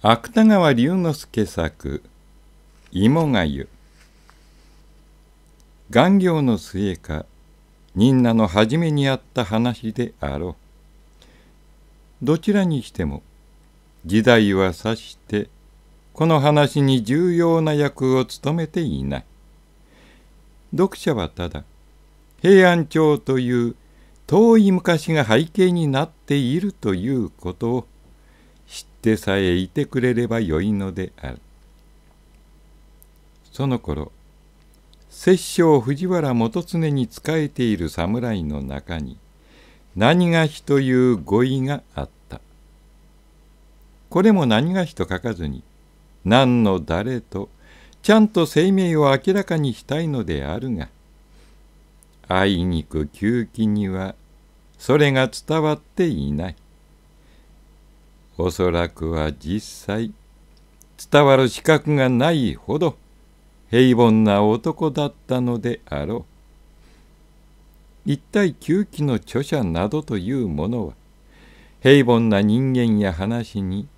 芥川龍之介作「芋がゆ」顔料の末か忍奈の初めにあった話であろうどちらにしても時代はさしてこの話に重要な役を務めていない読者はただ平安朝という遠い昔が背景になっているということをでさえいてくれればよいのである。その頃、摂政藤原元常に仕えている侍の中に、何がしという語彙があった。これも何がしと書かずに、何の誰と、ちゃんと生命を明らかにしたいのであるが、あいにく窮気には、それが伝わっていない。おそらくは実際伝わる資格がないほど平凡な男だったのであろう一体旧気の著者などというものは平凡な人間や話に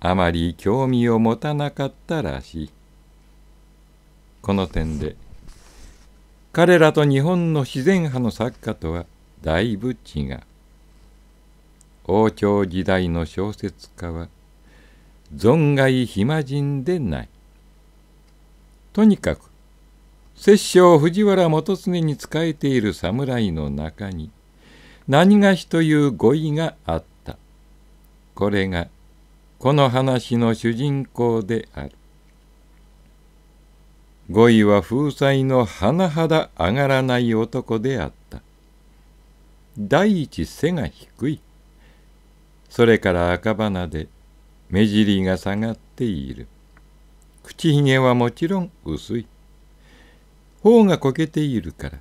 あまり興味を持たなかったらしいこの点で彼らと日本の自然派の作家とはだいぶ違う。王朝時代の小説家は存外暇人でないとにかく摂政藤原元常に仕えている侍の中に何がしという語彙があったこれがこの話の主人公である語彙は風采の甚だ上がらない男であった第一背が低いそれから赤鼻で目尻が下がっている口ひげはもちろん薄い頬がこけているから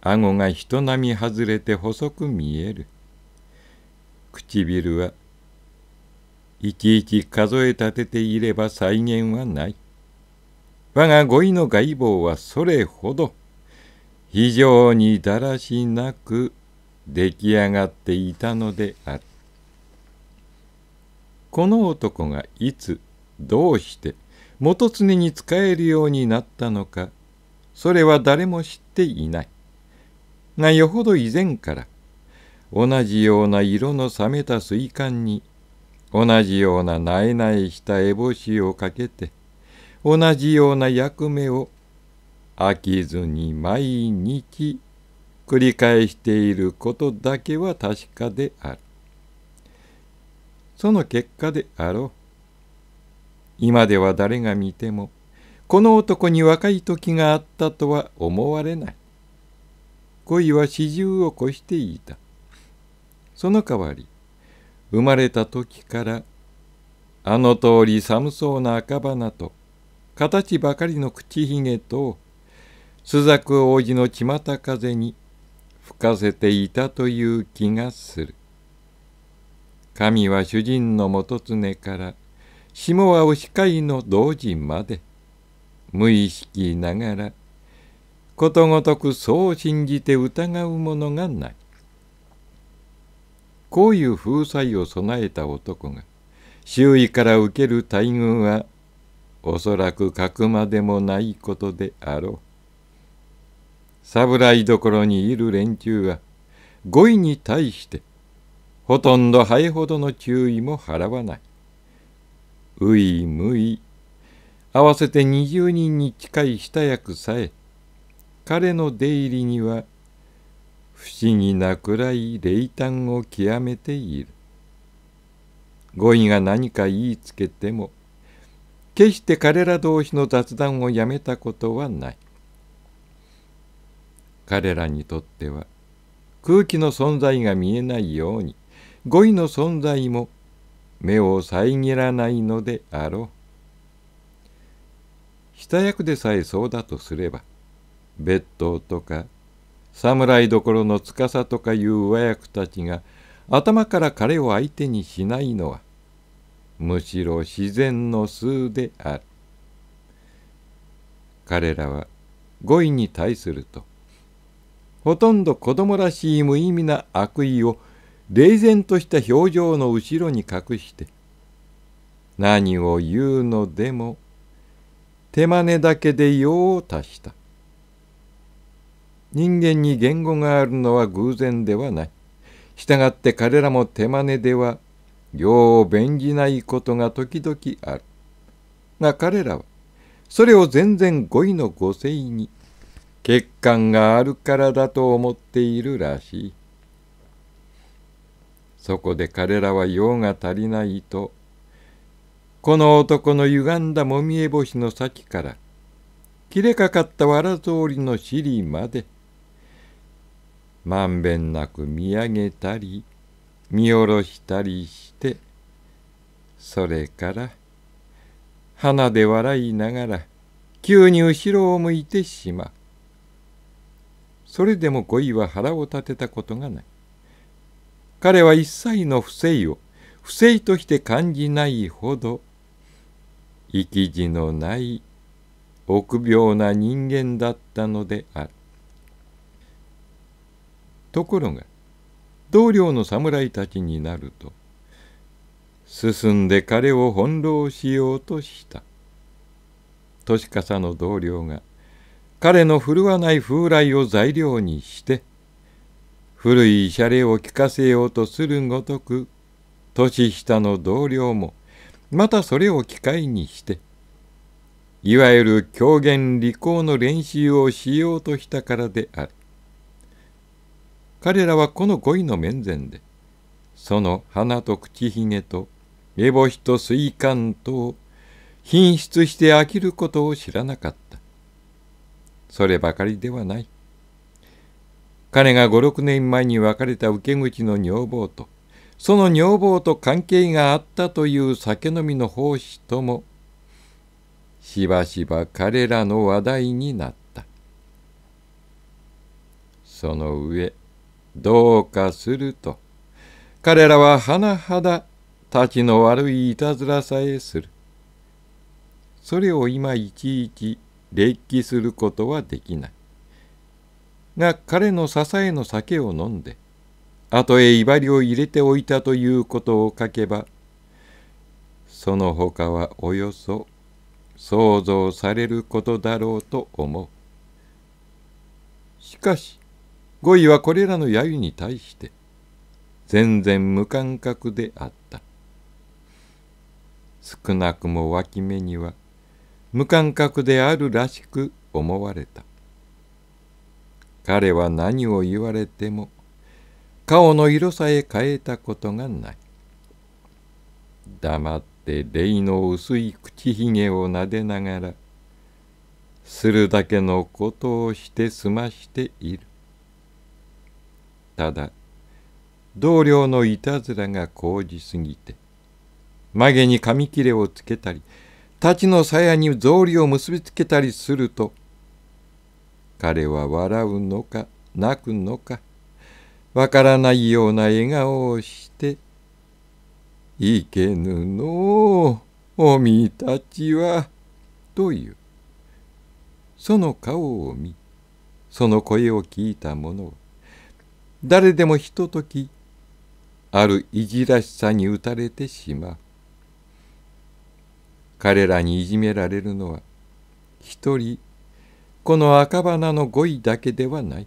顎が人並み外れて細く見える唇はいちいち数え立てていれば再現はない我が語彙の外貌はそれほど非常にだらしなく出来上がっていたのである。この男がいつどうして元常に使えるようになったのかそれは誰も知っていないがよほど以前から同じような色の冷めた水管に同じようななえないした烏帽子をかけて同じような役目を飽きずに毎日繰り返していることだけは確かである。その結果であろう。今では誰が見ても、この男に若い時があったとは思われない。恋は四十を越していた。その代わり、生まれた時から、あの通り寒そうな赤花と、形ばかりの口ひげと、朱雀王子の巷風に吹かせていたという気がする。神は主人の元常から下はお控えの同人まで無意識ながらことごとくそう信じて疑うものがないこういう風采を備えた男が周囲から受ける待遇はおそらく書くまでもないことであろう侍どころにいる連中は語彙に対してほとんど灰ほどの注意も払わない。ういむい、合わせて20人に近い下役さえ、彼の出入りには不思議なくらい冷淡を極めている。語彙が何か言いつけても、決して彼ら同士の雑談をやめたことはない。彼らにとっては、空気の存在が見えないように、語彙の存在も目を遮らないのであろう。下役でさえそうだとすれば、別当とか、侍どころの司とかいう上役たちが頭から彼を相手にしないのは、むしろ自然の数である。彼らは語彙に対すると、ほとんど子供らしい無意味な悪意を冷然とした表情の後ろに隠して何を言うのでも手真似だけで用を足した人間に言語があるのは偶然ではない従って彼らも手真似では行を弁じないことが時々あるが彼らはそれを全然語彙の語声に欠陥があるからだと思っているらしいそこで彼らは用が足りないとこの男のゆがんだもみえ星の先から切れかかったわら草履の尻までまんべんなく見上げたり見下ろしたりしてそれから鼻で笑いながら急に後ろを向いてしまうそれでも恋は腹を立てたことがない彼は一切の不正を不正として感じないほど生き地のない臆病な人間だったのであるところが同僚の侍たちになると進んで彼を翻弄しようとした年笠の同僚が彼の振るわない風来を材料にして古いシャを聞かせようとするごとく年下の同僚もまたそれを機会にしていわゆる狂言利口の練習をしようとしたからである彼らはこの恋の面前でその鼻と口ひげと烏帽子と水管とを品質して飽きることを知らなかったそればかりではない彼が5、6年前に別れた受け口の女房と、その女房と関係があったという酒飲みの奉仕とも、しばしば彼らの話題になった。その上、どうかすると、彼らは甚だたちの悪いいたずらさえする。それを今いちいち列記することはできない。が彼の支えの酒を飲んで後へ威張りを入れておいたということを書けばその他はおよそ想像されることだろうと思う。しかし5位はこれらの揶揄に対して全然無感覚であった。少なくも脇目には無感覚であるらしく思われた。彼は何を言われても顔の色さえ変えたことがない黙って霊の薄い口ひげをなでながらするだけのことをして済ましているただ同僚のいたずらが高じすぎて曲げに紙切れをつけたり太刀の鞘に草履を結びつけたりすると彼は笑うのか泣くのかわからないような笑顔をして「いけぬのおみたちは」というその顔を見その声を聞いた者は誰でもひとときあるいじらしさに打たれてしまう彼らにいじめられるのは一人この赤花の語彙だけではない。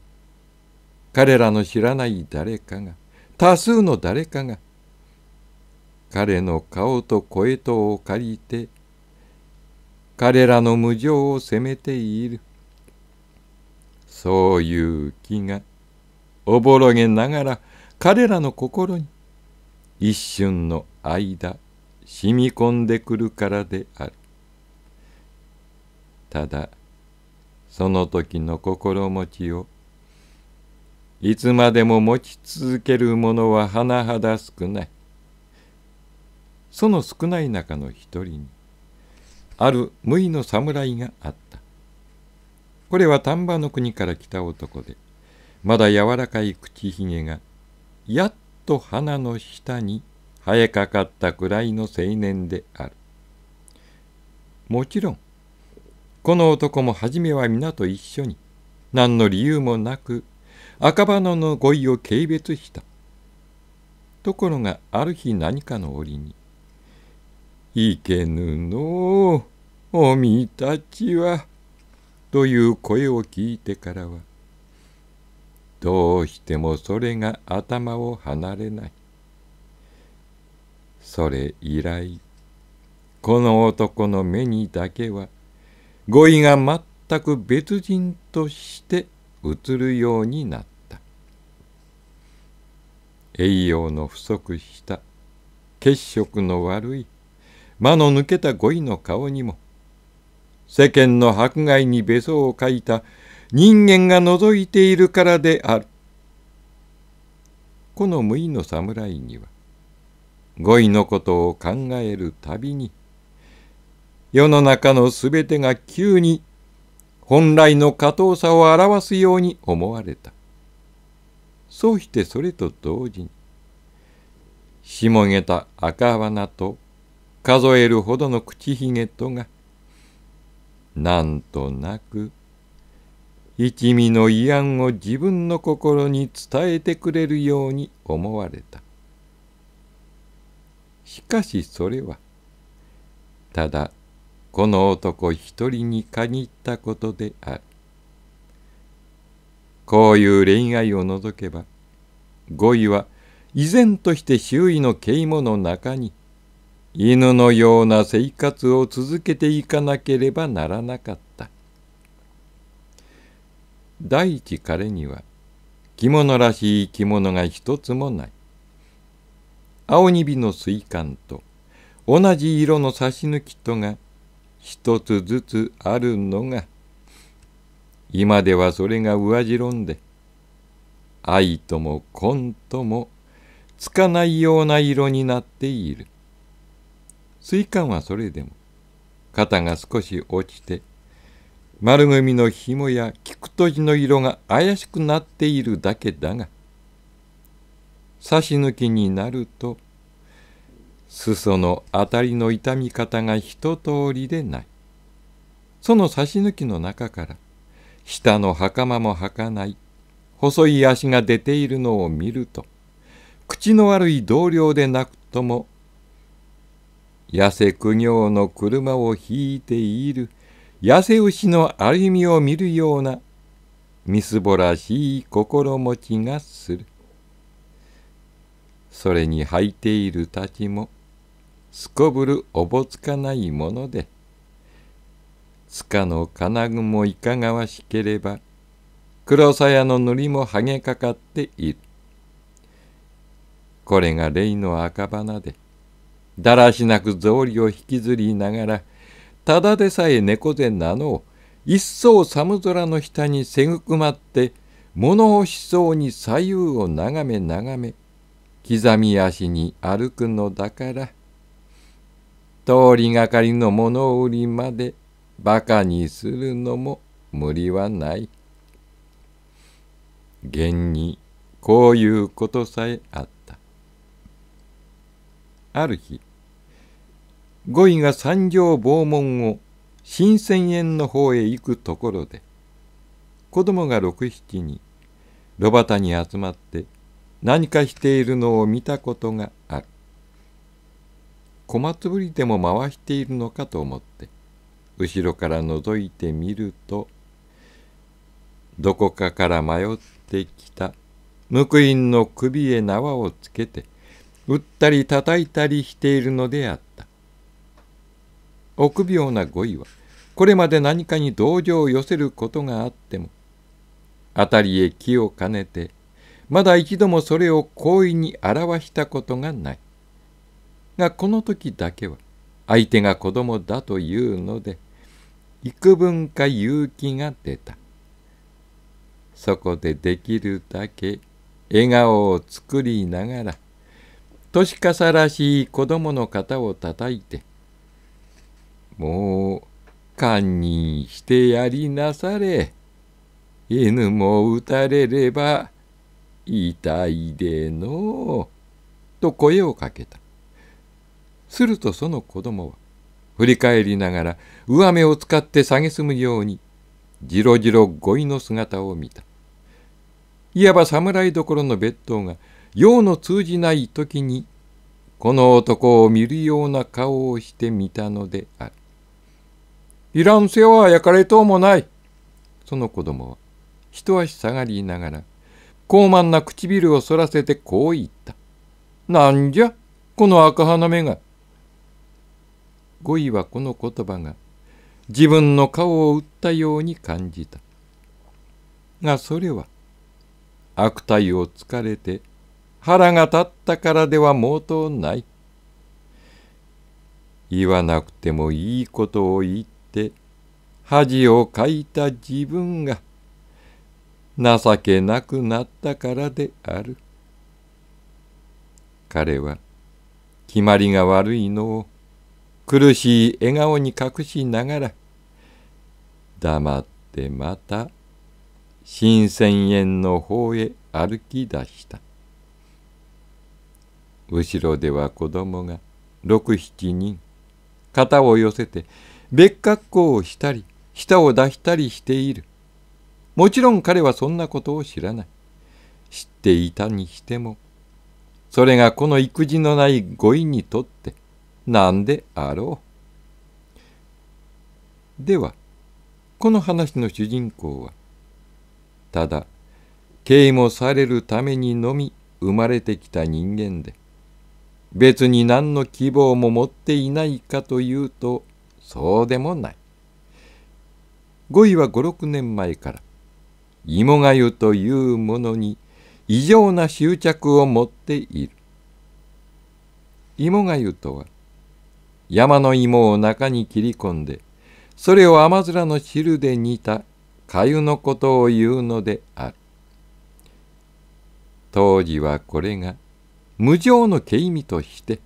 彼らの知らない誰かが、多数の誰かが、彼の顔と声とを借りて、彼らの無情を責めている。そういう気が、おぼろげながら彼らの心に、一瞬の間、染み込んでくるからである。ただ、その時の心持ちをいつまでも持ち続けるものは甚だ少ないその少ない中の一人にある無為の侍があったこれは丹波の国から来た男でまだ柔らかい口ひげがやっと鼻の下に生えかかったくらいの青年であるもちろんこの男も初めは皆と一緒に何の理由もなく赤羽の語彙を軽蔑したところがある日何かの折に「いけぬのおみたちは」という声を聞いてからはどうしてもそれが頭を離れないそれ以来この男の目にだけは「語彙が全く別人として映るようになった栄養の不足した血色の悪い間の抜けた語彙の顔にも世間の迫害にべそを書いた人間が覗いているからであるこの無意の侍には語彙のことを考えるたびに「世の中のすべてが急に本来の過当さを表すように思われた。そうしてそれと同時に、しもげた赤花と数えるほどの口ひげとが、なんとなく、一味の慰安を自分の心に伝えてくれるように思われた。しかしそれは、ただこの男一人に限ったことである。こういう恋愛を除けば、語彙は依然として周囲の啓蒙の中に、犬のような生活を続けていかなければならなかった。第一彼には、着物らしい着物が一つもない。青ニビの水管と同じ色の差し抜きとが一つずつあるのが今ではそれが上白んで愛とも根ともつかないような色になっている水管はそれでも肩が少し落ちて丸組の紐や菊とじの色が怪しくなっているだけだが差し抜きになると裾の当たりの痛み方が一通りでない。その差し抜きの中から、下の袴も履かない、細い足が出ているのを見ると、口の悪い同僚でなくとも、痩せ苦行の車を引いている、痩せ牛の歩みを見るような、みすぼらしい心持ちがする。それに履いているたちも、すこぶるおぼつかないものでつかの金具もいかがわしければ黒さやの塗りも剥げかかっているこれが霊の赤花でだらしなく草履を引きずりながらただでさえ猫背なのを一層寒空の下にせぐくまって物欲しそうに左右を眺め眺め刻み足に歩くのだから。通りがかりの物売りまでバカにするのも無理はない。現にこういうことさえあった。ある日、五位が三条傍門を新千円の方へ行くところで、子供が六七に炉端に集まって何かしているのを見たことがある。小松ぶりでも回しているのかと思って後ろから覗いてみるとどこかから迷ってきた無垢んの首へ縄をつけて打ったり叩いたりしているのであった臆病な語彙はこれまで何かに同情を寄せることがあっても辺りへ気を兼ねてまだ一度もそれを好意に表したことがないがこの時だけは相手が子供だというので幾分か勇気が出たそこでできるだけ笑顔を作りながら年かさらしい子供の肩をたたいて「もう堪忍してやりなされ犬も打たれれば痛いでのう」と声をかけた。するとその子供は、振り返りながら上目を使って蔑むように、じろじろ語彙の姿を見た。いわば侍どころの別当が、用の通じない時に、この男を見るような顔をしてみたのである。いらん世話は焼かれとうもない。その子供は、一足下がりながら、高慢な唇を反らせてこう言った。なんじゃ、この赤鼻目が。5位はこの言葉が自分の顔を打ったように感じた。がそれは悪態をつかれて腹が立ったからでは毛頭ない。言わなくてもいいことを言って恥をかいた自分が情けなくなったからである。彼は決まりが悪いのを苦しい笑顔に隠しながら黙ってまた新千円の方へ歩き出した後ろでは子供が六七人肩を寄せて別格好をしたり舌を出したりしているもちろん彼はそんなことを知らない知っていたにしてもそれがこの育児のない語彙にとって何であろう。では、この話の主人公は、ただ、敬意もされるためにのみ生まれてきた人間で、別に何の希望も持っていないかというと、そうでもない。5位は5、6年前から、芋がゆというものに異常な執着を持っている。芋がゆとは、山の芋を中に切り込んで、それを甘面の汁で煮た粥のことを言うのである。当時はこれが無常の毛意味として、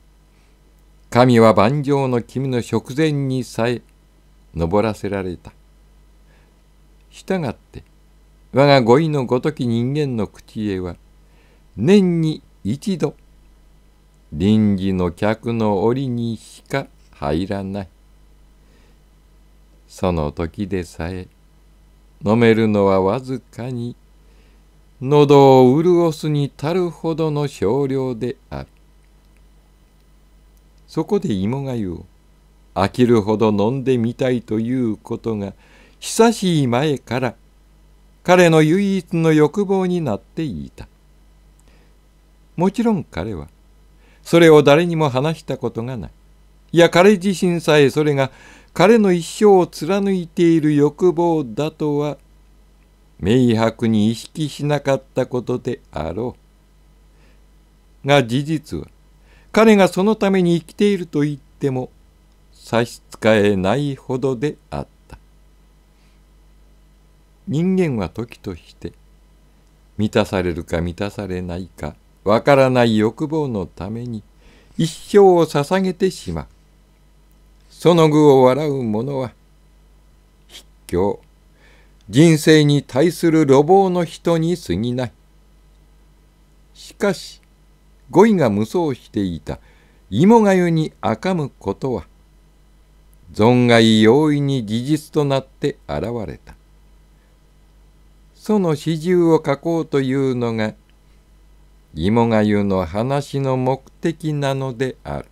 神は万丈の君の食前にさえ登らせられた。したがって、我が語彙のごとき人間の口へは、年に一度、臨時の客の檻にしか入らない。その時でさえ、飲めるのはわずかに、喉を潤すに足るほどの少量である。そこで芋がゆを飽きるほど飲んでみたいということが、久しい前から、彼の唯一の欲望になっていた。もちろん彼は、それを誰にも話したことがない。いや、彼自身さえそれが彼の一生を貫いている欲望だとは、明白に意識しなかったことであろう。が事実は、彼がそのために生きていると言っても差し支えないほどであった。人間は時として、満たされるか満たされないか、わからない欲望のために一生を捧げてしまう。その具を笑う者は、筆境、人生に対する路傍の人に過ぎない。しかし、語彙が無双していた芋がゆにかむことは、存外容易に事実となって現れた。その始終を書こうというのが芋が言うの話の目的なのである。